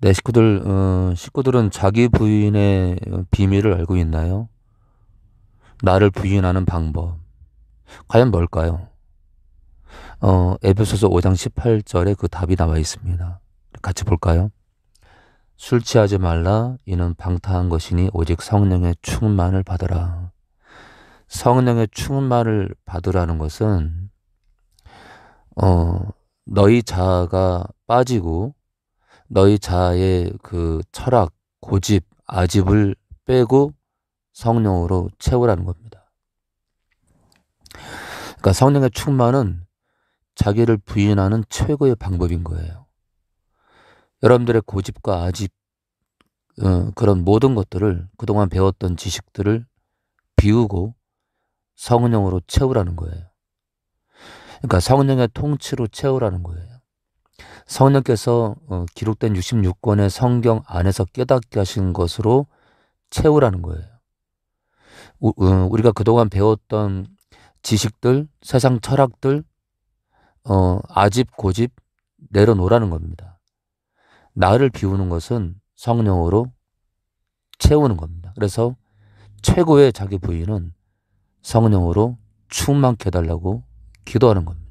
내 식구들, 어, 식구들은 자기 부인의 비밀을 알고 있나요? 나를 부인하는 방법. 과연 뭘까요? 어, 에베소서 5장 18절에 그 답이 나와 있습니다. 같이 볼까요? 술 취하지 말라. 이는 방탕한 것이니 오직 성령의 충만을 받으라. 성령의 충만을 받으라는 것은, 어, 너희 자아가 빠지고 너희 자아의 그 철학, 고집, 아집을 빼고 성령으로 채우라는 겁니다. 그러니까 성령의 충만은 자기를 부인하는 최고의 방법인 거예요. 여러분들의 고집과 아집, 어, 그런 모든 것들을 그동안 배웠던 지식들을 비우고 성령으로 채우라는 거예요. 그러니까 성령의 통치로 채우라는 거예요. 성령께서 어, 기록된 66권의 성경 안에서 깨닫게 하신 것으로 채우라는 거예요. 어, 우리가 그동안 배웠던 지식들, 세상 철학들, 어, 아집, 고집 내려놓으라는 겁니다. 나를 비우는 것은 성령으로 채우는 겁니다. 그래서 최고의 자기 부인은 성령으로 충만케 해달라고 기도하는 겁니다.